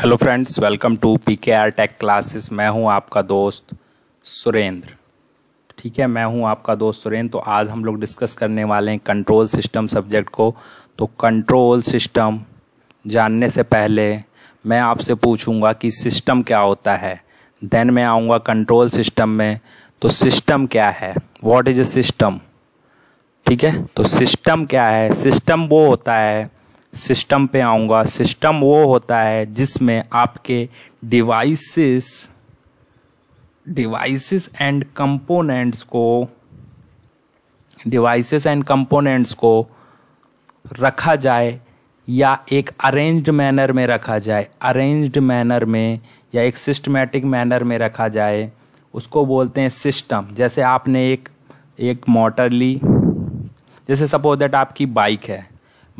Hello friends welcome to P K R tech classes मैं हूं आपका दोस्त सुरेंद्र ठीक है मैं हूं आपका दोस्त सुरेंद्र तो आज हम लोग डिस्कस करने वाले हैं कंट्रोल सिस्टम सब्जेक्ट को तो कंट्रोल सिस्टम जानने से पहले मैं आपसे पूछूंगा कि सिस्टम क्या होता है देन मैं आऊँगा कंट्रोल सिस्टम में तो सिस्टम क्या है वॉट इज़ ए सिस्टम ठीक है तो सिस्टम क्या है सिस्टम वो होता है सिस्टम पे आऊँगा सिस्टम वो होता है जिसमें आपके डिवाइसेस डिवाइसेस एंड कंपोनेंट्स को डिवाइसेस एंड कंपोनेंट्स को रखा जाए या एक अरेंज्ड मैनर में रखा जाए अरेंज्ड मैनर में या एक सिस्टमेटिक मैनर में रखा जाए उसको बोलते हैं सिस्टम जैसे आपने एक एक मोटर ली जैसे सपोज दैट आपकी बाइक है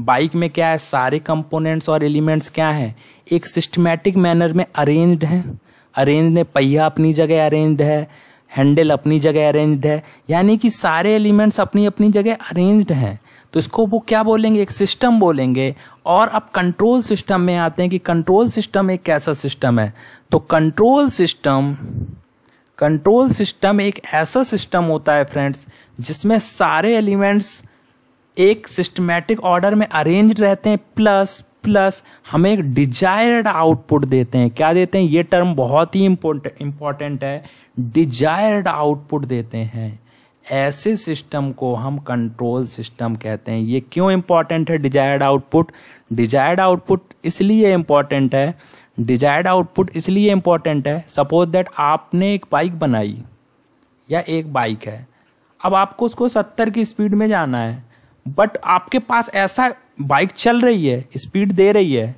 बाइक में क्या है सारे कंपोनेंट्स और एलिमेंट्स क्या हैं एक सिस्टमेटिक मैनर में अरेंज्ड हैं अरेंज ने पहिया अपनी जगह अरेंज्ड है हैंडल अपनी जगह अरेंज्ड है यानी कि सारे एलिमेंट्स अपनी अपनी जगह अरेंज्ड हैं तो इसको वो क्या बोलेंगे एक सिस्टम बोलेंगे और अब कंट्रोल सिस्टम में आते हैं कि कंट्रोल सिस्टम एक कैसा सिस्टम है तो कंट्रोल सिस्टम कंट्रोल सिस्टम एक ऐसा सिस्टम होता है फ्रेंड्स जिसमें सारे एलिमेंट्स एक सिस्टमेटिक ऑर्डर में अरेंज रहते हैं प्लस प्लस हमें एक डिजायर्ड आउटपुट देते हैं क्या देते हैं ये टर्म बहुत ही इम्पोर्टेंट है डिजायर्ड आउटपुट देते हैं ऐसे सिस्टम को हम कंट्रोल सिस्टम कहते हैं ये क्यों इम्पॉर्टेंट है डिजायर्ड आउटपुट डिजायर्ड आउटपुट इसलिए इम्पॉर्टेंट है डिजायर्ड आउटपुट इसलिए इम्पॉर्टेंट है सपोज दैट आपने एक बाइक बनाई या एक बाइक है अब आपको उसको सत्तर की स्पीड में जाना है बट आपके पास ऐसा बाइक चल रही है स्पीड दे रही है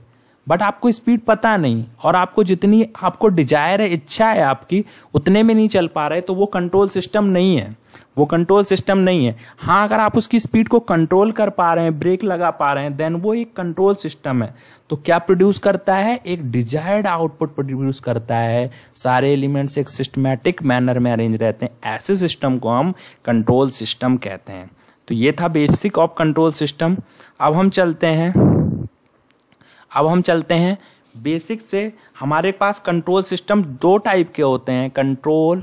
बट आपको स्पीड पता नहीं और आपको जितनी आपको डिजायर है इच्छा है आपकी उतने में नहीं चल पा रहे तो वो कंट्रोल सिस्टम नहीं है वो कंट्रोल सिस्टम नहीं है हाँ अगर आप उसकी स्पीड को कंट्रोल कर पा रहे हैं ब्रेक लगा पा रहे हैं देन वो एक कंट्रोल सिस्टम है तो क्या प्रोड्यूस करता है एक डिजायर्ड आउटपुट प्रोड्यूस करता है सारे एलिमेंट्स एक सिस्टमेटिक मैनर में अरेंज रहते हैं ऐसे सिस्टम को हम कंट्रोल सिस्टम कहते हैं तो ये था बेसिक ऑफ कंट्रोल सिस्टम अब हम चलते हैं अब हम चलते हैं बेसिक से हमारे पास कंट्रोल सिस्टम दो टाइप के होते हैं कंट्रोल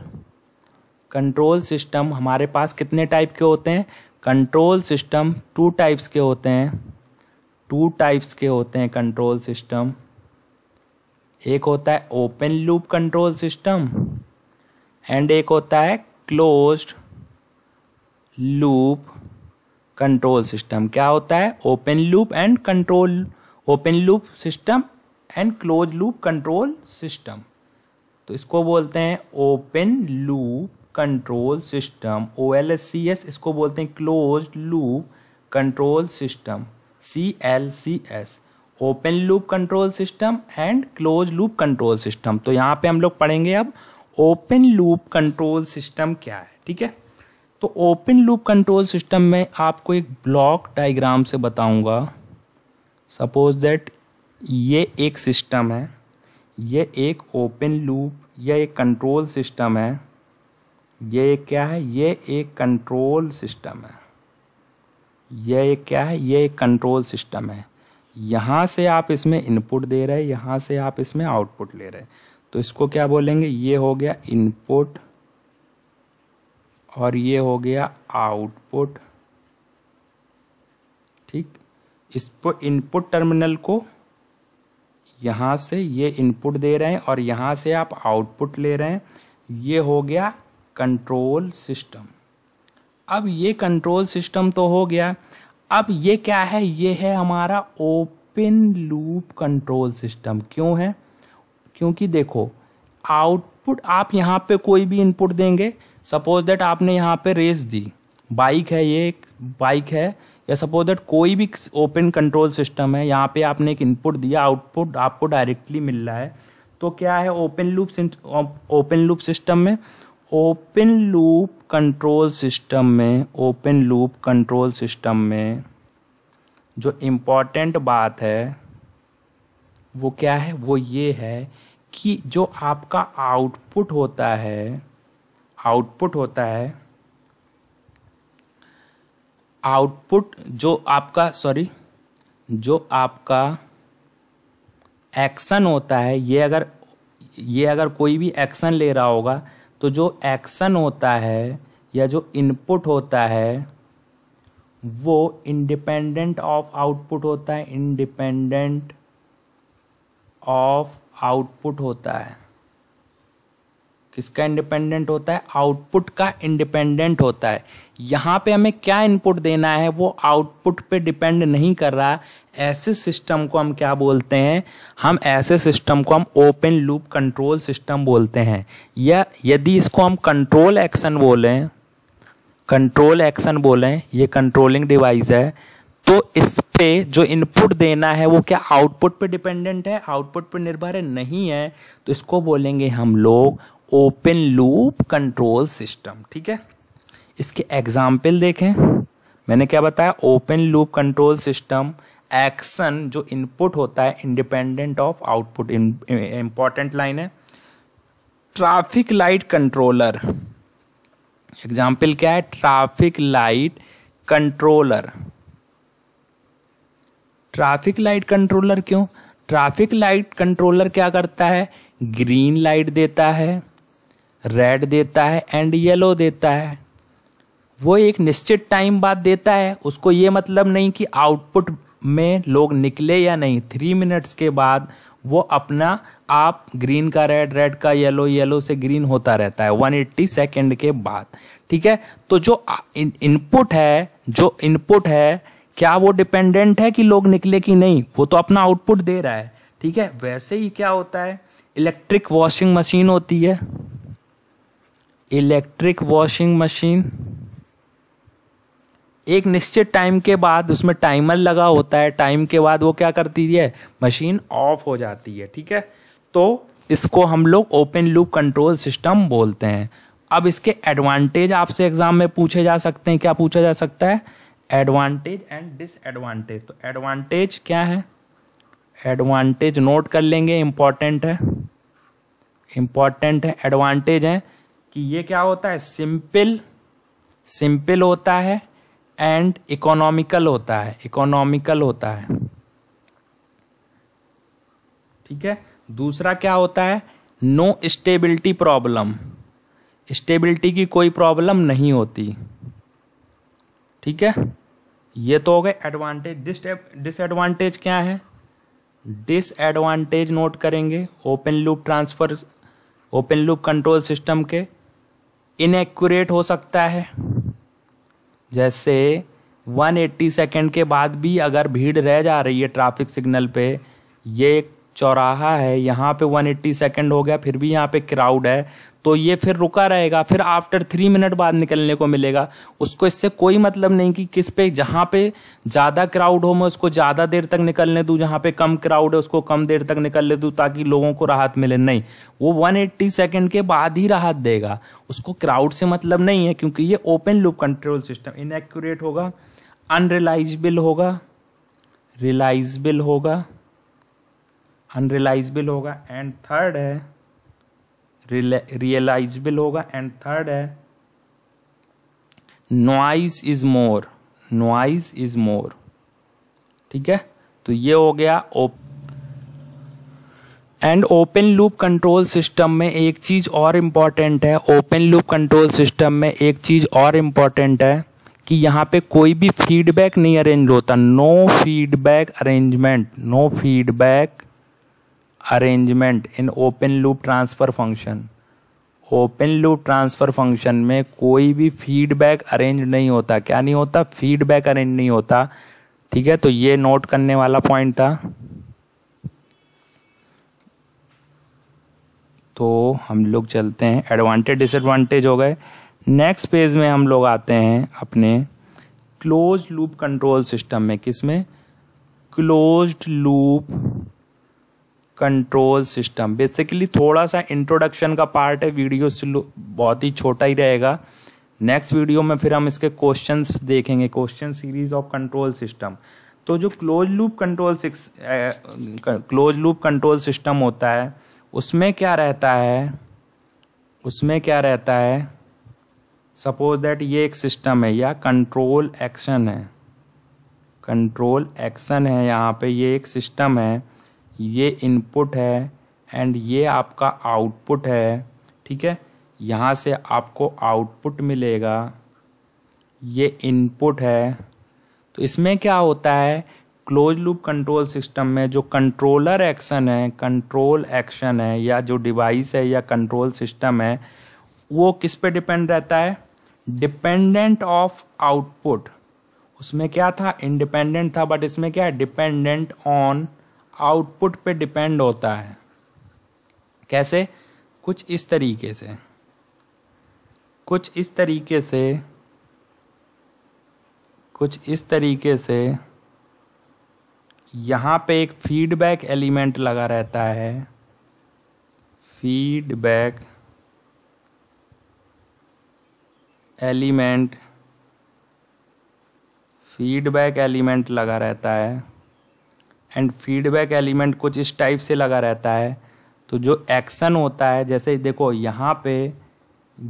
कंट्रोल सिस्टम हमारे पास कितने टाइप के होते हैं कंट्रोल सिस्टम टू टाइप्स के होते हैं टू टाइप्स के होते हैं कंट्रोल सिस्टम एक होता है open loop control system and एक होता है क्लोज्ड लूप कंट्रोल सिस्टम क्या होता है open loop and control open loop system and close loop control system तो इसको बोलते हैं open loop control system O L S C S इसको बोलते हैं close loop control system C L C S open loop control system and close loop control system तो यहाँ पे हम लोग पढ़ेंगे अब ओपन लूप कंट्रोल सिस्टम क्या है ठीक है तो ओपन लूप कंट्रोल सिस्टम में आपको एक ब्लॉक डायग्राम से बताऊंगा सपोज दैट ये एक सिस्टम है ये एक ओपन लूप या एक कंट्रोल सिस्टम है ये एक क्या है ये एक कंट्रोल सिस्टम है ये एक क्या है ये एक कंट्रोल सिस्टम है यहाँ से आप इसमें इनपुट दे रहे हैं यहाँ से आप इसमें आउटपुट ले रहे हैं तो इसको क्या बोलेंगे ये हो गया इनपुट और ये हो गया आउटपुट ठीक इस पर इनपुट टर्मिनल को यहाँ से ये इनपुट दे रहे हैं और यहाँ से आप आउटपुट ले रहे हैं ये हो गया कंट्रोल सिस्टम अब ये कंट्रोल सिस्टम तो हो गया अब ये क्या है ये है हमारा ओपन लूप कंट्रोल सिस्टम क्यों है क्योंकि देखो आउटपुट आप यहाँ पे कोई भी इनपुट देंगे सपोज दैट आपने यहाँ पे रेस दी बाइक है ये एक बाइक है या सपोज दैट कोई भी ओपन कंट्रोल सिस्टम है यहाँ पे आपने एक इनपुट दिया आउटपुट आपको डायरेक्टली मिल रहा है तो क्या है open loop open loop system में ओपन लूप कंट्रोल सिस्टम में ओपन लूप कंट्रोल सिस्टम में जो इम्पॉर्टेंट बात है वो क्या है वो ये है कि जो आपका आउटपुट होता है आउटपुट होता है आउटपुट जो आपका सॉरी जो आपका एक्शन होता है ये अगर ये अगर कोई भी एक्शन ले रहा होगा तो जो एक्शन होता है या जो इनपुट होता है वो इंडिपेंडेंट ऑफ आउटपुट होता है इंडिपेंडेंट ऑफ आउटपुट होता है किसका इंडिपेंडेंट होता है आउटपुट का इंडिपेंडेंट होता है यहाँ पे हमें क्या इनपुट देना है वो आउटपुट पे डिपेंड नहीं कर रहा ऐसे सिस्टम को हम क्या बोलते हैं हम ऐसे सिस्टम को हम ओपन लूप कंट्रोल सिस्टम बोलते हैं या यदि इसको हम कंट्रोल एक्शन बोलें कंट्रोल एक्शन बोलें ये कंट्रोलिंग डिवाइस है तो इस पे जो इनपुट देना है वो क्या आउटपुट पे डिपेंडेंट है आउटपुट पे निर्भर है नहीं है तो इसको बोलेंगे हम लोग ओपन लूप कंट्रोल सिस्टम ठीक है इसके एग्जाम्पल देखें मैंने क्या बताया open loop control system action जो इनपुट होता है independent of output important line है ट्रैफिक लाइट कंट्रोलर एग्जाम्पल क्या है traffic light controller traffic light controller क्यों ट्रैफिक लाइट कंट्रोलर क्या करता है ग्रीन लाइट देता है रेड देता है एंड येलो देता है वो एक निश्चित टाइम बाद देता है उसको ये मतलब नहीं कि आउटपुट में लोग निकले या नहीं थ्री मिनट्स के बाद वो अपना आप ग्रीन का रेड रेड का येलो येलो से ग्रीन होता रहता है 180 सेकेंड के बाद ठीक है तो जो इनपुट है जो इनपुट है क्या वो डिपेंडेंट है कि लोग निकले कि नहीं वो तो अपना आउटपुट दे रहा है ठीक है वैसे ही क्या होता है इलेक्ट्रिक वॉशिंग मशीन होती है इलेक्ट्रिक वॉशिंग मशीन एक निश्चित टाइम के बाद उसमें टाइमर लगा होता है टाइम के बाद वो क्या करती है मशीन ऑफ हो जाती है ठीक है तो इसको हम लोग ओपन लूप कंट्रोल सिस्टम बोलते हैं अब इसके एडवांटेज आपसे एग्जाम में पूछे जा सकते हैं क्या पूछा जा सकता है एडवांटेज एंड डिसएडवांटेज तो एडवांटेज क्या है एडवांटेज नोट कर लेंगे इंपॉर्टेंट है इंपॉर्टेंट है एडवांटेज है कि ये क्या होता है सिंपल सिंपल होता है एंड इकोनॉमिकल होता है इकोनॉमिकल होता है ठीक है दूसरा क्या होता है नो स्टेबिलिटी प्रॉब्लम स्टेबिलिटी की कोई प्रॉब्लम नहीं होती ठीक है ये तो हो गए एडवांटेज डिसएडवांटेज क्या है डिसएडवांटेज नोट करेंगे open loop transfer open loop control system के इनएक्यूरेट हो सकता है जैसे 180 सेकंड के बाद भी अगर भीड़ रह जा रही है ट्रैफिक सिग्नल पे ये चौराहा है यहाँ पे वन एट्टी सेकेंड हो गया फिर भी यहाँ पे क्राउड है तो ये फिर रुका रहेगा फिर आफ्टर थ्री मिनट बाद निकलने को मिलेगा उसको इससे कोई मतलब नहीं कि किस पे जहाँ पे ज़्यादा क्राउड हो मैं उसको ज़्यादा देर तक निकलने दूँ जहाँ पे कम क्राउड है उसको कम देर तक निकलने दूँ ताकि लोगों को राहत मिले नहीं वो वन एट्टी सेकेंड के बाद ही राहत देगा उसको क्राउड से मतलब नहीं है क्योंकि ये open loop control system inaccurate होगा अनरिलाइजबल होगा रिलाइजबल होगा अनरियलाइजबल होगा एंड थर्ड है रियलाइजबल होगा एंड थर्ड है noise is more noise is more ठीक है तो ये हो गया ओप and open loop control system में एक चीज और इम्पॉर्टेंट है ओपन लूप कंट्रोल सिस्टम में एक चीज और इम्पॉर्टेंट है कि यहाँ पे कोई भी फीडबैक नहीं अरेंज होता no feedback arrangement no feedback arrangement in open loop transfer function open loop transfer function में कोई भी फीडबैक अरेंज नहीं होता क्या नहीं होता फीडबैक अरेंज नहीं होता ठीक है तो ये नोट करने वाला पॉइंट था तो हम लोग चलते हैं एडवांटेज डिसएडवांटेज हो गए नेक्स्ट पेज में हम लोग आते हैं अपने क्लोज लूप कंट्रोल सिस्टम में किसमें closed loop control system basically थोड़ा सा इंट्रोडक्शन का पार्ट है वीडियो स्लो बहुत ही छोटा ही रहेगा नेक्स्ट वीडियो में फिर हम इसके क्वेश्चंस देखेंगे question series of control system तो जो close loop control close loop control system होता है उसमें क्या रहता है उसमें क्या रहता है सपोज दैट ये एक सिस्टम है या कंट्रोल एक्शन है कंट्रोल एक्शन है यहाँ पे ये एक सिस्टम है ये इनपुट है एंड ये आपका आउटपुट है ठीक है यहाँ से आपको आउटपुट मिलेगा ये इनपुट है तो इसमें क्या होता है क्लोज लूप कंट्रोल सिस्टम में जो कंट्रोलर एक्शन है कंट्रोल एक्शन है या जो डिवाइस है या कंट्रोल सिस्टम है वो किस पे डिपेंड रहता है डिपेंडेंट ऑफ आउटपुट उसमें क्या था इंडिपेंडेंट था बट इसमें क्या है डिपेंडेंट ऑन आउटपुट पे डिपेंड होता है कैसे कुछ इस तरीके से कुछ इस तरीके से कुछ इस तरीके से यहाँ पे एक फीडबैक एलिमेंट लगा रहता है फीडबैक एलिमेंट फीडबैक एलिमेंट लगा रहता है एंड फीडबैक एलिमेंट कुछ इस टाइप से लगा रहता है तो जो एक्शन होता है जैसे देखो यहाँ पे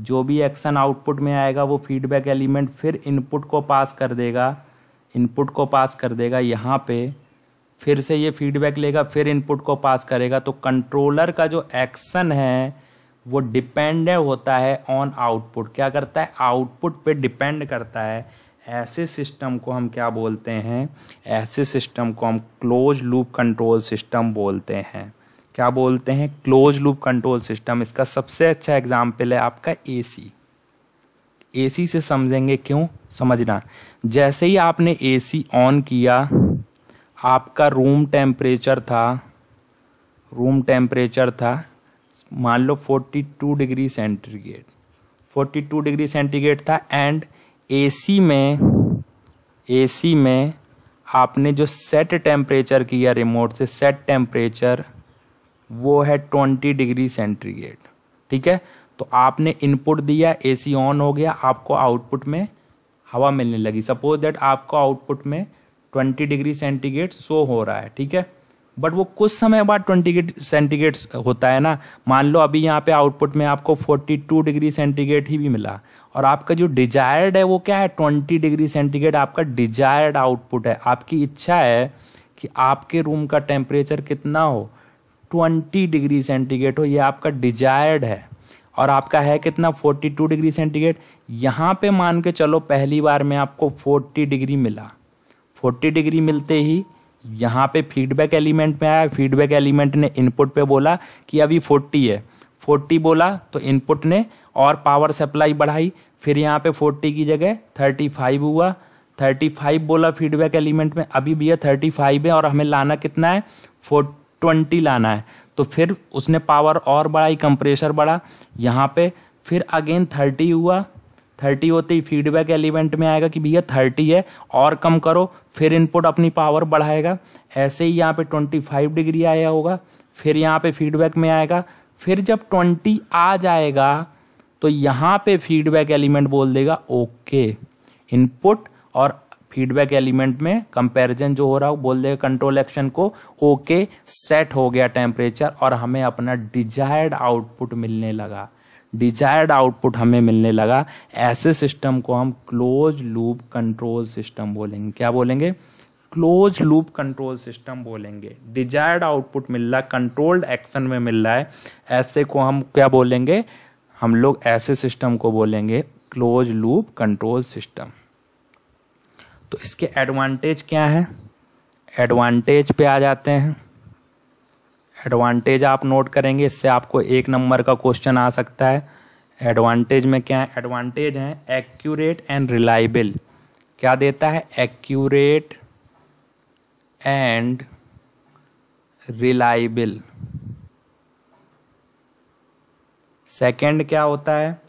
जो भी एक्शन आउटपुट में आएगा वो फीडबैक एलिमेंट फिर इनपुट को पास कर देगा इनपुट को पास कर देगा यहाँ पे फिर से ये फीडबैक लेगा फिर इनपुट को पास करेगा तो कंट्रोलर का जो एक्शन है वो डिपेंड होता है ऑन आउटपुट क्या करता है आउटपुट पे डिपेंड करता है ऐसे सिस्टम को हम क्या बोलते हैं ऐसे सिस्टम को हम क्लोज लूप कंट्रोल सिस्टम बोलते हैं क्या बोलते हैं क्लोज लूप कंट्रोल सिस्टम इसका सबसे अच्छा एग्जाम्पल है आपका एसी एसी से समझेंगे क्यों समझना जैसे ही आपने एसी ऑन किया आपका रूम टेम्परेचर था रूम टेम्परेचर था मान लो 42 डिग्री सेंटीग्रेड 42 डिग्री सेंटीग्रेड था एंड एसी में एसी में आपने जो सेट टेम्परेचर किया रिमोट से सेट टेम्परेचर वो है ट्वेंटी डिग्री सेंटीग्रेड ठीक है तो आपने इनपुट दिया एसी ऑन हो गया आपको आउटपुट में हवा मिलने लगी सपोज दैट आपको आउटपुट में ट्वेंटी डिग्री सेंटीग्रेड शो हो रहा है ठीक है बट वो कुछ समय बाद ट्वेंटी सेंटीग्रेड होता है ना मान लो अभी यहाँ पे आउटपुट में आपको फोर्टी टू डिग्री सेंटीग्रेड ही भी मिला और आपका जो डिजायर्ड है वो क्या है ट्वेंटी डिग्री सेंटीग्रेड आपका डिजायर्ड आउटपुट है आपकी इच्छा है कि आपके रूम का टेम्परेचर कितना हो ट्वेंटी डिग्री सेंटीग्रेड हो ये आपका डिजायर्ड है और आपका है कितना फोर्टी टू डिग्री सेंटीग्रेड यहाँ पे मान के चलो पहली बार में आपको फोर्टी डिग्री मिला फोर्टी डिग्री मिलते ही यहाँ पे फीडबैक एलिमेंट में आया फीडबैक एलिमेंट ने इनपुट पे बोला कि अभी फोर्टी है फोर्टी बोला तो इनपुट ने और पावर सप्लाई बढ़ाई फिर यहाँ पे फोर्टी की जगह थर्टी फाइव हुआ थर्टी फाइव बोला फीडबैक एलिमेंट में अभी भैया थर्टी फाइव है और हमें लाना कितना है फोर ट्वेंटी लाना है तो फिर उसने पावर और बढ़ाई कंप्रेशर बढ़ा यहाँ पे फिर अगेन थर्टी हुआ थर्टी होते ही फीडबैक एलिमेंट में आएगा कि भैया थर्टी है और कम करो फिर इनपुट अपनी पावर बढ़ाएगा ऐसे ही यहाँ पे ट्वेंटी फाइव डिग्री आया होगा फिर यहाँ पे फीडबैक में आएगा फिर जब ट्वेंटी आ जाएगा तो यहाँ पे फीडबैक एलिमेंट बोल देगा ओके इनपुट और फीडबैक एलिमेंट में कंपैरिजन जो हो रहा हो बोल देगा कंट्रोल एक्शन को ओके सेट हो गया टेम्परेचर और हमें अपना डिजायर्ड आउटपुट मिलने लगा डिजायर्ड आउटपुट हमें मिलने लगा ऐसे सिस्टम को हम क्लोज लूप कंट्रोल सिस्टम बोलेंगे क्या बोलेंगे क्लोज लूप कंट्रोल सिस्टम बोलेंगे डिजायर्ड आउटपुट मिल रहा है कंट्रोल्ड एक्शन में मिल रहा है ऐसे को हम क्या बोलेंगे हम लोग ऐसे सिस्टम को बोलेंगे क्लोज लूप कंट्रोल सिस्टम तो इसके एडवांटेज क्या है एडवांटेज पे आ जाते हैं एडवांटेज आप नोट करेंगे इससे आपको एक नंबर का क्वेश्चन आ सकता है एडवांटेज में क्या है एडवांटेज है एक्यूरेट एंड रिलायबल क्या देता है एक्यूरेट एंड रिलायबल सेकंड क्या होता है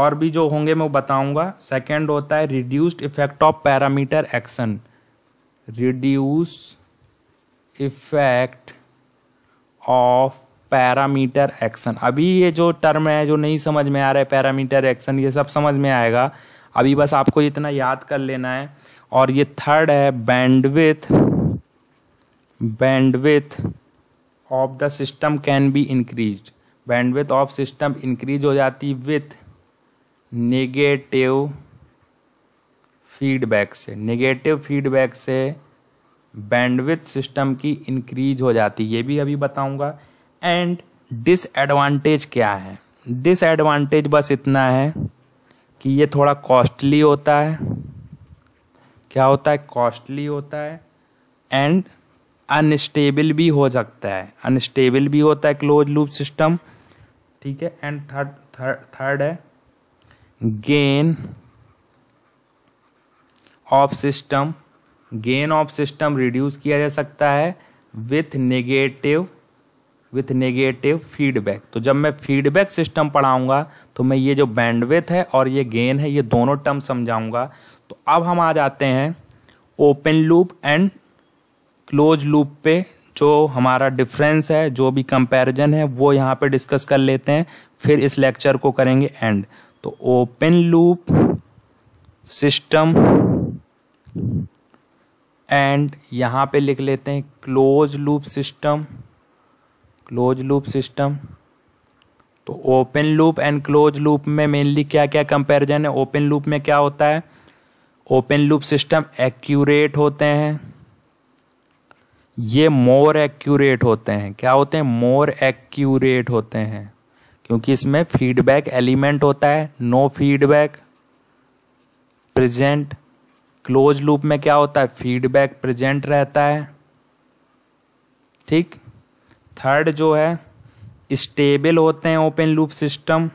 और भी जो होंगे मैं बताऊंगा सेकंड होता है reduced effect of parameter action reduce effect of parameter action अभी ये जो टर्म है जो नहीं समझ में आ रहा है पैरामीटर एक्शन ये सब समझ में आएगा अभी बस आपको इतना याद कर लेना है और ये थर्ड है bandwidth bandwidth of the system can be increase bandwidth of system increase हो जाती विथ नेगेटिव फीडबैक से नेगेटिव फीडबैक से बैंडविथ सिस्टम की इंक्रीज हो जाती है ये भी अभी बताऊंगा एंड डिसएडवांटेज क्या है डिसएडवांटेज बस इतना है कि ये थोड़ा कॉस्टली होता है क्या होता है कॉस्टली होता है एंड अनस्टेबल भी हो सकता है अनस्टेबल भी होता है क्लोज लूप सिस्टम ठीक है एंड थर्ड थर्ड थर्ड है gain of system gain of system reduce किया जा सकता है with negative with negative feedback तो जब मैं फीडबैक सिस्टम पढ़ाऊंगा तो मैं ये जो बैंडविथ है और ये गेन है ये दोनों टर्म समझाऊंगा तो अब हम आ जाते हैं open loop and close loop पे जो हमारा डिफरेंस है जो भी कंपैरिजन है वो यहाँ पे डिस्कस कर लेते हैं फिर इस लेक्चर को करेंगे एंड तो ओपन लूप सिस्टम एंड यहाँ पे लिख लेते हैं close loop system close loop system तो open loop and close loop में मेनली क्या क्या कंपैरिजन है ओपन लूप में क्या होता है ओपन लूप सिस्टम एक्यूरेट होते हैं ये मोर एक्यूरेट होते हैं क्या होते हैं मोर एक्यूरेट होते हैं क्योंकि इसमें फीडबैक एलिमेंट होता है no feedback present close loop में क्या होता है फीडबैक प्रेजेंट रहता है ठीक थर्ड जो है स्टेबल होते हैं ओपन लूप सिस्टम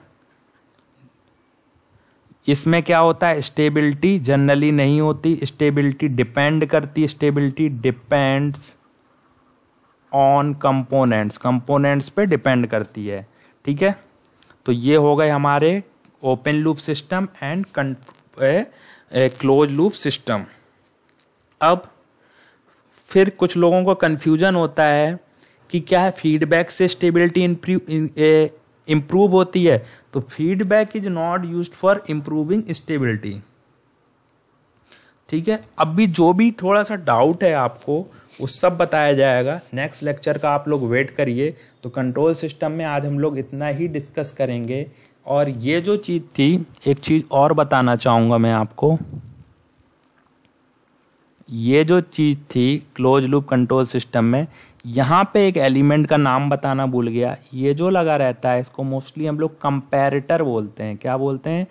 इसमें क्या होता है स्टेबिलिटी जनरली नहीं होती स्टेबिलिटी डिपेंड करती stability depends on components components पे डिपेंड करती है ठीक है तो ये हो गए हमारे open loop system and close loop system अब फिर कुछ लोगों को कन्फ्यूजन होता है कि क्या है फीडबैक से स्टेबिलिटी इम्प्रूव होती है तो feedback is not use for improving stability ठीक है अब भी जो भी थोड़ा सा डाउट है आपको वो सब बताया जाएगा नेक्स्ट लेक्चर का आप लोग वेट करिए तो कंट्रोल सिस्टम में आज हम लोग इतना ही डिस्कस करेंगे और ये जो चीज़ थी एक चीज़ और बताना चाहूँगा मैं आपको ये जो चीज़ थी क्लोज लूप कंट्रोल सिस्टम में यहाँ पे एक एलिमेंट का नाम बताना भूल गया ये जो लगा रहता है इसको मोस्टली हम लोग कंपेरेटर बोलते हैं क्या बोलते हैं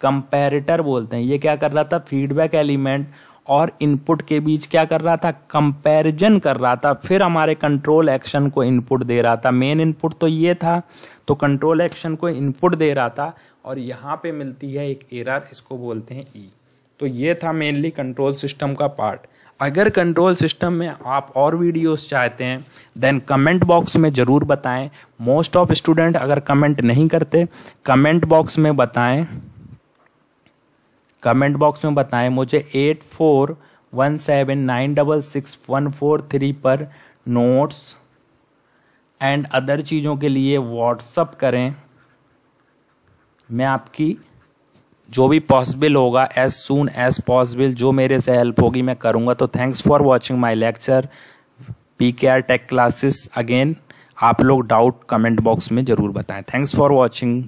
कंपेरेटर बोलते हैं ये क्या कर रहा था फीडबैक एलिमेंट और इनपुट के बीच क्या कर रहा था कंपैरिजन कर रहा था फिर हमारे कंट्रोल एक्शन को इनपुट दे रहा था मेन इनपुट तो ये था तो कंट्रोल एक्शन को इनपुट दे रहा था और यहाँ पे मिलती है एक एरर इसको बोलते हैं ई e. तो ये था मेनली कंट्रोल सिस्टम का पार्ट अगर कंट्रोल सिस्टम में आप और वीडियोस चाहते हैं देन कमेंट बॉक्स में ज़रूर बताएं मोस्ट ऑफ स्टूडेंट अगर कमेंट नहीं करते कमेंट बॉक्स में बताएं कमेंट बॉक्स में बताएं मुझे eight four one seven nine double six one four three पर नोट्स एंड अदर चीज़ों के लिए व्हाट्सअप करें मैं आपकी जो भी पॉसिबल होगा एज सून एज पॉसिबल जो मेरे से हेल्प होगी मैं करूँगा तो thanks for watching my lecture P K R tech classes again आप लोग डाउट कमेंट बॉक्स में ज़रूर बताएं थैंक्स फॉर वॉचिंग